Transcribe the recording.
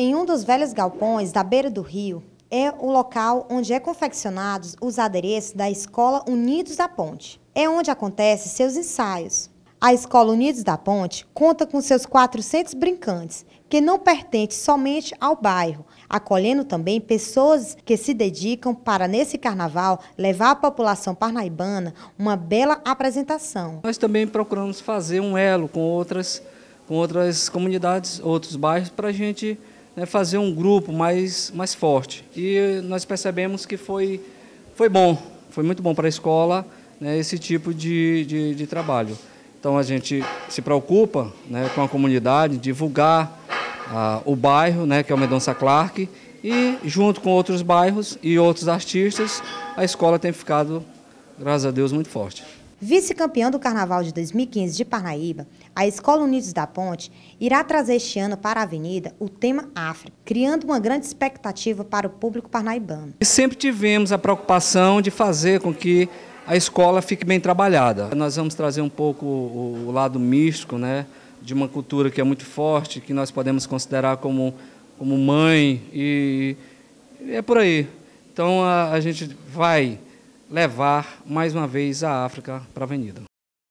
Em um dos velhos galpões da beira do rio, é o local onde é confeccionados os adereços da Escola Unidos da Ponte. É onde acontecem seus ensaios. A Escola Unidos da Ponte conta com seus 400 brincantes, que não pertencem somente ao bairro, acolhendo também pessoas que se dedicam para, nesse carnaval, levar à população parnaibana uma bela apresentação. Nós também procuramos fazer um elo com outras, com outras comunidades, outros bairros, para a gente né, fazer um grupo mais, mais forte. E nós percebemos que foi, foi bom, foi muito bom para a escola né, esse tipo de, de, de, trabalho. Então a gente se preocupa né, com a comunidade, divulgar ah, o bairro, né, que é o Mendonça Clark, e junto com outros bairros e outros artistas, a escola tem ficado, graças a Deus, muito forte. Vice-campeã do Carnaval de 2015 de Parnaíba, a Escola Unidos da Ponte irá trazer este ano para a Avenida o tema África, criando uma grande expectativa para o público parnaibano. sempre tivemos a preocupação de fazer com que a escola fique bem trabalhada. Nós vamos trazer um pouco o lado místico, né, de uma cultura que é muito forte, que nós podemos considerar como, como mãe e, e é por aí. Então a, a gente vai levar mais uma vez a África para a avenida.